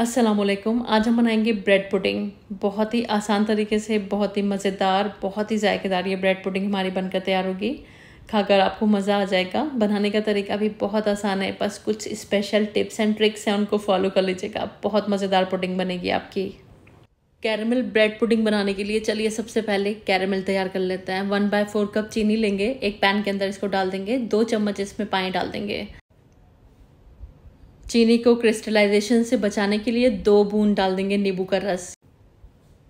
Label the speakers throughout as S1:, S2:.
S1: असलकुम आज हम बनाएंगे ब्रेड पुडिंग बहुत ही आसान तरीके से बहुत ही मज़ेदार बहुत ही जायकेदार ये ब्रेड पुडिंग हमारी बनकर तैयार होगी खाकर आपको मज़ा आ जाएगा बनाने का तरीका भी बहुत आसान है बस कुछ स्पेशल टिप्स एंड ट्रिक्स हैं उनको फॉलो कर लीजिएगा बहुत मज़ेदार पुडिंग बनेगी आपकी कैरमल ब्रेड पुडिंग बनाने के लिए चलिए सबसे पहले कैरमल तैयार कर लेते हैं वन बाय फोर कप चीनी लेंगे एक पैन के अंदर इसको डाल देंगे दो चम्मच इसमें पानी डाल देंगे चीनी को क्रिस्टलाइजेशन से बचाने के लिए दो बूंद डाल देंगे नींबू का रस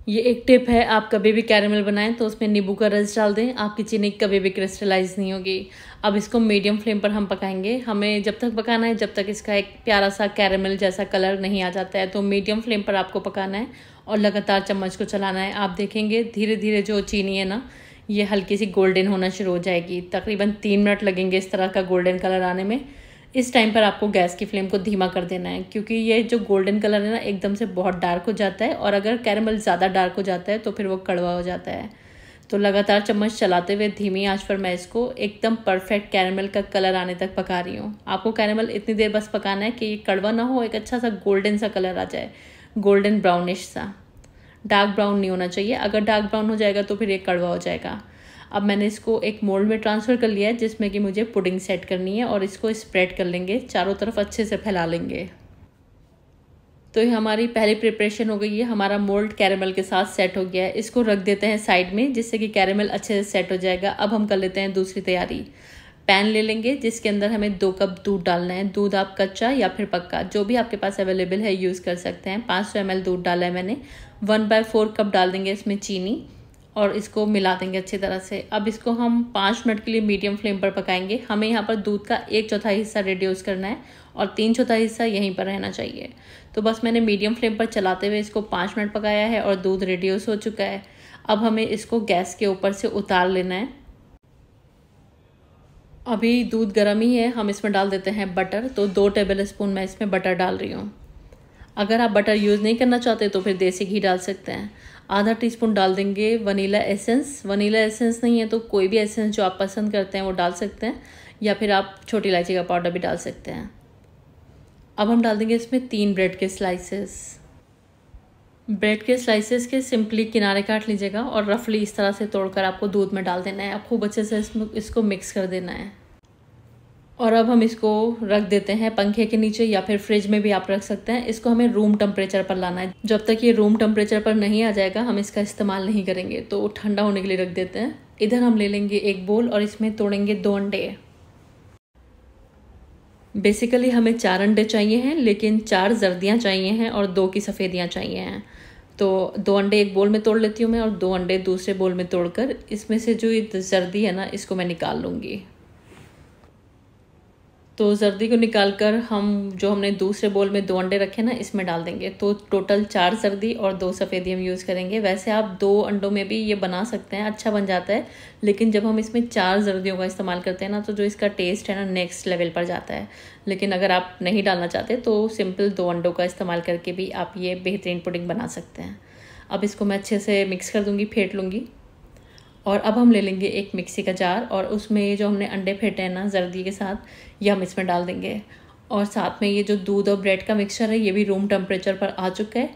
S1: ये एक टिप है आप कभी भी कैरेमल बनाएं तो उसमें नींबू का रस डाल दें आपकी चीनी कभी भी क्रिस्टलाइज नहीं होगी अब इसको मीडियम फ्लेम पर हम पकाएंगे हमें जब तक पकाना है जब तक इसका एक प्यारा सा कैरेमल जैसा कलर नहीं आ जाता है तो मीडियम फ्लेम पर आपको पकाना है और लगातार चम्मच को चलाना है आप देखेंगे धीरे धीरे जो चीनी है ना ये हल्की सी गोल्डन होना शुरू हो जाएगी तकरीबन तीन मिनट लगेंगे इस तरह का गोल्डन कलर आने में इस टाइम पर आपको गैस की फ्लेम को धीमा कर देना है क्योंकि ये जो गोल्डन कलर है ना एकदम से बहुत डार्क हो जाता है और अगर कैरमल ज़्यादा डार्क हो जाता है तो फिर वो कड़वा हो जाता है तो लगातार चम्मच चलाते हुए धीमी आंच पर मैं इसको एकदम परफेक्ट कैरमल का कलर आने तक पका रही हूँ आपको कैरमल इतनी देर बस पकाना है कि ये कड़वा ना हो एक अच्छा सा गोल्डन सा कलर आ जाए गोल्डन ब्राउनिश सा डार्क ब्राउन नहीं होना चाहिए अगर डार्क ब्राउन हो जाएगा तो फिर ये कड़वा हो जाएगा अब मैंने इसको एक मोल्ड में ट्रांसफ़र कर लिया है जिसमें कि मुझे पुडिंग सेट करनी है और इसको स्प्रेड कर लेंगे चारों तरफ अच्छे से फैला लेंगे तो ये हमारी पहली प्रिपरेशन हो गई है हमारा मोल्ड कैरेमल के साथ सेट हो गया है इसको रख देते हैं साइड में जिससे कि कैरेमल अच्छे से सेट हो जाएगा अब हम कर लेते हैं दूसरी तैयारी पैन ले लेंगे जिसके अंदर हमें दो कप दूध डालना है दूध आप कच्चा या फिर पक्का जो भी आपके पास अवेलेबल है यूज़ कर सकते हैं पाँच सौ एम दूध डाला है मैंने वन बाय फोर कप डाल देंगे इसमें चीनी और इसको मिला देंगे अच्छी तरह से अब इसको हम पाँच मिनट के लिए मीडियम फ्लेम पर पकाएंगे हमें यहाँ पर दूध का एक चौथाई हिस्सा रिड्यूस करना है और तीन चौथा हिस्सा यहीं पर रहना चाहिए तो बस मैंने मीडियम फ्लेम पर चलाते हुए इसको पाँच मिनट पकाया है और दूध रिड्यूस हो चुका है अब हमें इसको गैस के ऊपर से उतार लेना है अभी दूध गर्म ही है हम इसमें डाल देते हैं बटर तो दो टेबल स्पून मैं इसमें बटर डाल रही हूँ अगर आप बटर यूज़ नहीं करना चाहते तो फिर देसी घी डाल सकते हैं आधा टीस्पून डाल देंगे वनीला एसेंस वनीला एसेंस नहीं है तो कोई भी एसेंस जो आप पसंद करते हैं वो डाल सकते हैं या फिर आप छोटी इलायची का पाउडर भी डाल सकते हैं अब हम डाल देंगे इसमें तीन ब्रेड के स्लाइसेस ब्रेड के स्लाइसेस के सिंपली किनारे काट लीजिएगा और रफली इस तरह से तोड़कर आपको दूध में डाल देना है आप खूब अच्छे से इसमें इसको मिक्स कर देना है और अब हम इसको रख देते हैं पंखे के नीचे या फिर फ्रिज में भी आप रख सकते हैं इसको हमें रूम टेम्परेचर पर लाना है जब तक ये रूम टेम्परेचर पर नहीं आ जाएगा हम इसका इस्तेमाल नहीं करेंगे तो ठंडा होने के लिए रख देते हैं इधर हम ले लेंगे एक बोल और इसमें तोड़ेंगे दो अंडे बेसिकली हमें चार अंडे चाहिए हैं लेकिन चार जर्दियाँ चाहिए हैं और दो की सफ़ेदियाँ चाहिए हैं तो दो अंडे एक बोल में तोड़ लेती हूँ मैं और दो अंडे दूसरे बोल में तोड़कर इसमें से जो ये जर्दी है ना इसको मैं निकाल लूँगी तो जर्दी को निकाल कर हम जो हमने दूसरे बोल में दो अंडे रखे ना इसमें डाल देंगे तो टोटल चार सर्दी और दो सफ़ेदी हम यूज़ करेंगे वैसे आप दो अंडों में भी ये बना सकते हैं अच्छा बन जाता है लेकिन जब हम इसमें चार जर्दियों का इस्तेमाल करते हैं ना तो जो इसका टेस्ट है ना नेक्स्ट लेवल पर जाता है लेकिन अगर आप नहीं डालना चाहते तो सिंपल दो अंडों का इस्तेमाल करके भी आप ये बेहतरीन पुडिंग बना सकते हैं अब इसको मैं अच्छे से मिक्स कर दूँगी फेंट लूँगी और अब हम ले लेंगे एक मिक्सी का जार और उसमें जो हमने अंडे फेंटे हैं ना जर्दी के साथ ये हम इसमें डाल देंगे और साथ में ये जो दूध और ब्रेड का मिक्सचर है ये भी रूम टेम्परेचर पर आ चुका है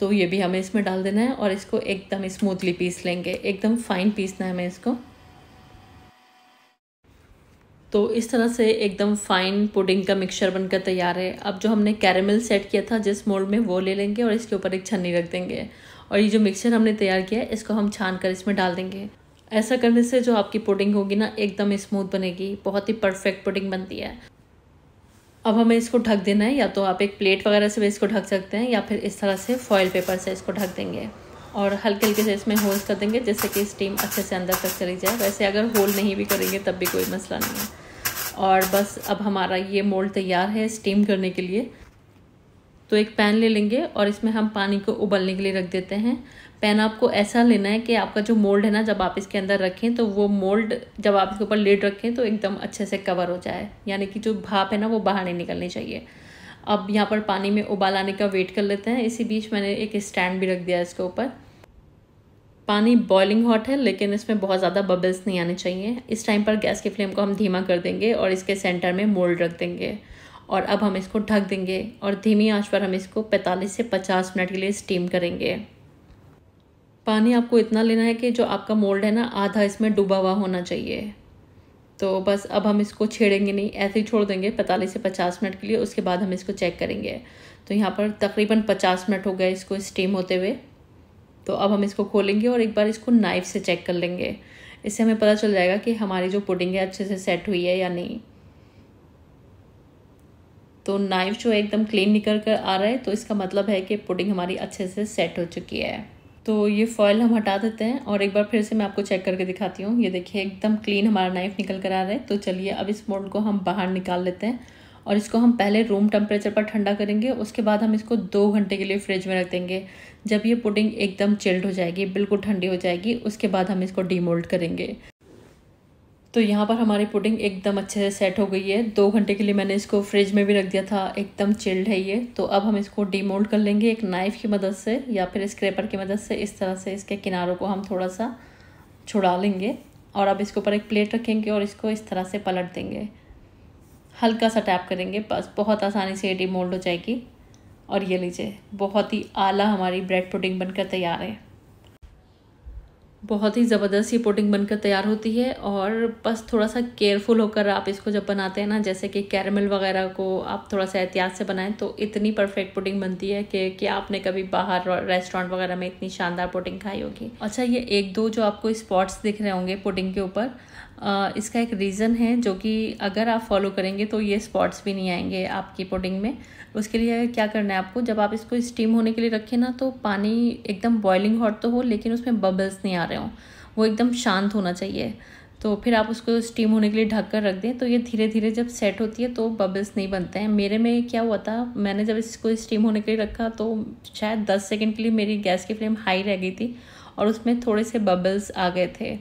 S1: तो ये भी हमें इसमें डाल देना है और इसको एकदम स्मूथली पीस लेंगे एकदम फाइन पीसना है हमें इसको तो इस तरह से एकदम फ़ाइन पुडिंग का मिक्सचर बनकर तैयार है अब जो हमने कैरेमल सेट किया था जिस मोल्ड में वो ले लेंगे और इसके ऊपर एक छन्नी रख देंगे और ये जो मिक्सचर हमने तैयार किया है इसको हम छान कर इसमें डाल देंगे ऐसा करने से जो आपकी पुडिंग होगी ना एकदम स्मूथ बनेगी बहुत ही परफेक्ट पुडिंग बनती है अब हमें इसको ढक देना है या तो आप एक प्लेट वगैरह से भी इसको ढक सकते हैं या फिर इस तरह से फॉयल पेपर से इसको ढक देंगे और हल्के हल्के से इसमें होल्स कर देंगे जिससे कि स्टीम अच्छे से अंदर तक चली जाए वैसे अगर होल नहीं भी करेंगे तब भी कोई मसला नहीं है और बस अब हमारा ये मोल्ड तैयार है स्टीम करने के लिए तो एक पैन ले लेंगे और इसमें हम पानी को उबलने के लिए रख देते हैं पैन आपको ऐसा लेना है कि आपका जो मोल्ड है ना जब आप इसके अंदर रखें तो वो मोल्ड जब आप इसके ऊपर लेड रखें तो एकदम अच्छे से कवर हो जाए यानी कि जो भाप है ना वो बाहर नहीं निकलनी चाहिए अब यहाँ पर पानी में उबाल आने का वेट कर लेते हैं इसी बीच मैंने एक स्टैंड भी रख दिया इसके ऊपर पानी बॉइलिंग हॉट है लेकिन इसमें बहुत ज़्यादा बबल्स नहीं आने चाहिए इस टाइम पर गैस की फ्लेम को हम धीमा कर देंगे और इसके सेंटर में मोल्ड रख देंगे और अब हम इसको ढक देंगे और धीमी आंच पर हम इसको 45 से 50 मिनट के लिए स्टीम करेंगे पानी आपको इतना लेना है कि जो आपका मोल्ड है ना आधा इसमें डूबा हुआ होना चाहिए तो बस अब हम इसको छेड़ेंगे नहीं ऐसे ही छोड़ देंगे पैंतालीस से पचास मिनट के लिए उसके बाद हम इसको चेक करेंगे तो यहाँ पर तकरीबन पचास मिनट हो गए इसको स्टीम होते हुए तो अब हम इसको खोलेंगे और एक बार इसको नाइफ़ से चेक कर लेंगे इससे हमें पता चल जाएगा कि हमारी जो पुडिंग है अच्छे से सेट हुई है या नहीं तो नाइफ जो है एकदम क्लीन निकल कर आ रहा है तो इसका मतलब है कि पुडिंग हमारी अच्छे से सेट हो चुकी है तो ये फॉयल हम हटा देते हैं और एक बार फिर से मैं आपको चेक करके दिखाती हूँ ये देखिए एकदम क्लीन हमारा नाइफ निकल कर आ रहा है तो चलिए अब इस मोल्ड को हम बाहर निकाल लेते हैं और इसको हम पहले रूम टेम्परेचर पर ठंडा करेंगे उसके बाद हम इसको दो घंटे के लिए फ्रिज में रख देंगे जब ये पुडिंग एकदम चिल्ड हो जाएगी बिल्कुल ठंडी हो जाएगी उसके बाद हम इसको डीमोल्ड करेंगे तो यहाँ पर हमारी पुडिंग एकदम अच्छे से सेट हो गई है दो घंटे के लिए मैंने इसको फ्रिज में भी रख दिया था एकदम चिल्ड है ये तो अब हम इसको डीमोल्ड कर लेंगे एक नाइफ़ की मदद से या फिर स्क्रेपर की मदद से इस तरह से इसके किनारों को हम थोड़ा सा छुड़ा लेंगे और अब इसके ऊपर एक प्लेट रखेंगे और इसको इस तरह से पलट देंगे हल्का सा टैप करेंगे बस बहुत आसानी से ये डीमोल्ड हो जाएगी और ये लीजिए बहुत ही आला हमारी ब्रेड पुडिंग बनकर तैयार है बहुत ही ज़बरदस्त ये पुडिंग बनकर तैयार होती है और बस थोड़ा सा केयरफुल होकर आप इसको जब बनाते हैं ना जैसे कि कैरमल वगैरह को आप थोड़ा सा एहतियात से बनाएं तो इतनी परफेक्ट पुडिंग बनती है कि कि आपने कभी बाहर रेस्टोरेंट वगैरह में इतनी शानदार पुडिंग खाई होगी अच्छा ये एक दो जो आपको स्पॉट्स दिख रहे होंगे पुडिंग के ऊपर इसका एक रीज़न है जो कि अगर आप फॉलो करेंगे तो ये स्पॉट्स भी नहीं आएंगे आपकी पुडिंग में उसके लिए क्या करना है आपको जब आप इसको स्टीम होने के लिए रखें ना तो पानी एकदम बॉयलिंग हॉट तो हो लेकिन उसमें बबल्स नहीं आ रहे हों वो एकदम शांत होना चाहिए तो फिर आप उसको स्टीम होने के लिए ढक कर रख दें तो ये धीरे धीरे जब सेट होती है तो बबल्स नहीं बनते हैं मेरे में क्या हुआ था मैंने जब इसको स्टीम होने के लिए रखा तो शायद दस सेकेंड के लिए मेरी गैस की फ्लेम हाई रह गई थी और उसमें थोड़े से बबल्स आ गए थे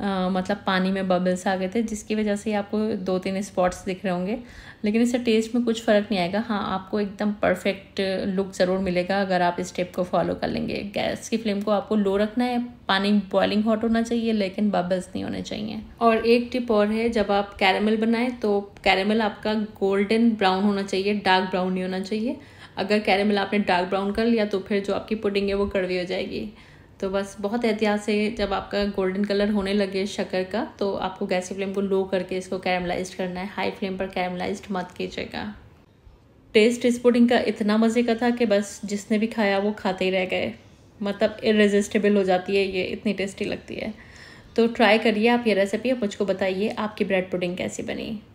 S1: आ, मतलब पानी में बबल्स आ गए थे जिसकी वजह से आपको दो तीन स्पॉट्स दिख रहे होंगे लेकिन इससे टेस्ट में कुछ फ़र्क नहीं आएगा हाँ आपको एकदम परफेक्ट लुक ज़रूर मिलेगा अगर आप इस स्टेप को फॉलो कर लेंगे गैस की फ्लेम को आपको लो रखना है पानी बॉइलिंग हॉट होना चाहिए लेकिन बबल्स नहीं होने चाहिए और एक टिप और है जब आप कैरेमल बनाएं तो कैरेमल आपका गोल्डन ब्राउन होना चाहिए डार्क ब्राउन नहीं होना चाहिए अगर कैरेमल आपने डार्क ब्राउन कर लिया तो फिर जो आपकी पुडिंग है वो कड़वी हो जाएगी तो बस बहुत एहतियात से जब आपका गोल्डन कलर होने लगे शक्कर का तो आपको गैस की फ्लेम को लो करके इसको कैरमलाइज करना है हाई फ्लेम पर कैरमलाइज मत कीजिएगा टेस्ट इस पुडिंग का इतना मज़े का था कि बस जिसने भी खाया वो खाते ही रह गए मतलब इरेजिस्टेबल हो जाती है ये इतनी टेस्टी लगती है तो ट्राई करिए आप ये रेसिपी और मुझको बताइए आपकी ब्रेड पुडिंग कैसी बनी